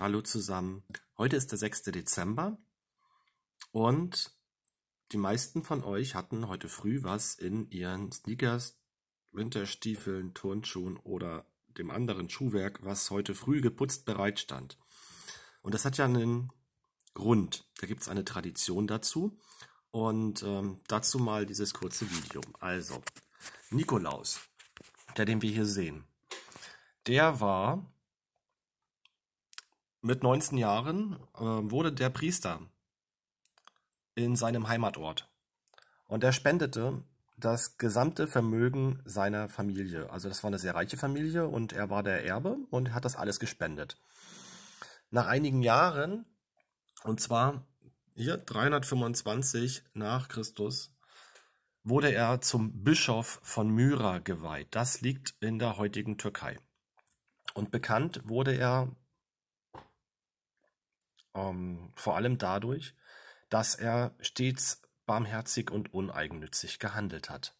Hallo zusammen. Heute ist der 6. Dezember und die meisten von euch hatten heute früh was in ihren Sneakers, Winterstiefeln, Turnschuhen oder dem anderen Schuhwerk, was heute früh geputzt bereitstand. Und das hat ja einen Grund. Da gibt es eine Tradition dazu. Und ähm, dazu mal dieses kurze Video. Also, Nikolaus, der den wir hier sehen, der war mit 19 Jahren äh, wurde der Priester in seinem Heimatort und er spendete das gesamte Vermögen seiner Familie. Also das war eine sehr reiche Familie und er war der Erbe und hat das alles gespendet. Nach einigen Jahren, und zwar hier 325 nach Christus, wurde er zum Bischof von Myra geweiht. Das liegt in der heutigen Türkei. Und bekannt wurde er ähm, vor allem dadurch, dass er stets barmherzig und uneigennützig gehandelt hat.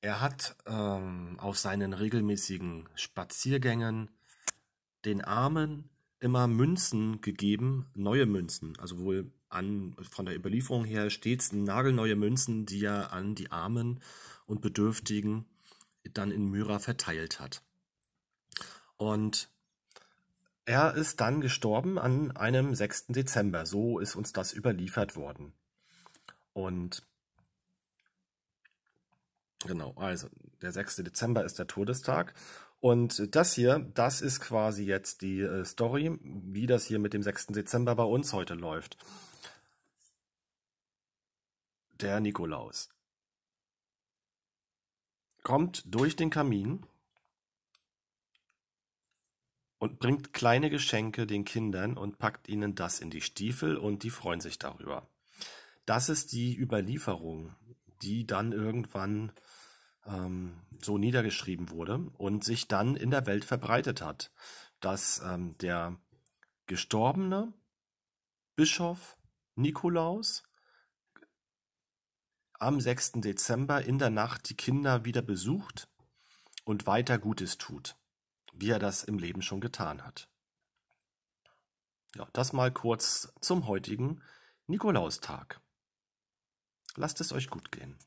Er hat ähm, auf seinen regelmäßigen Spaziergängen den Armen immer Münzen gegeben, neue Münzen, also wohl an, von der Überlieferung her stets nagelneue Münzen, die er an die Armen und Bedürftigen dann in Myra verteilt hat. Und er ist dann gestorben an einem 6. Dezember. So ist uns das überliefert worden. Und genau, also der 6. Dezember ist der Todestag. Und das hier, das ist quasi jetzt die äh, Story, wie das hier mit dem 6. Dezember bei uns heute läuft. Der Nikolaus kommt durch den Kamin und bringt kleine Geschenke den Kindern und packt ihnen das in die Stiefel und die freuen sich darüber. Das ist die Überlieferung, die dann irgendwann ähm, so niedergeschrieben wurde und sich dann in der Welt verbreitet hat, dass ähm, der gestorbene Bischof Nikolaus am 6. Dezember in der Nacht die Kinder wieder besucht und weiter Gutes tut wie er das im Leben schon getan hat. Ja, das mal kurz zum heutigen Nikolaustag. Lasst es euch gut gehen.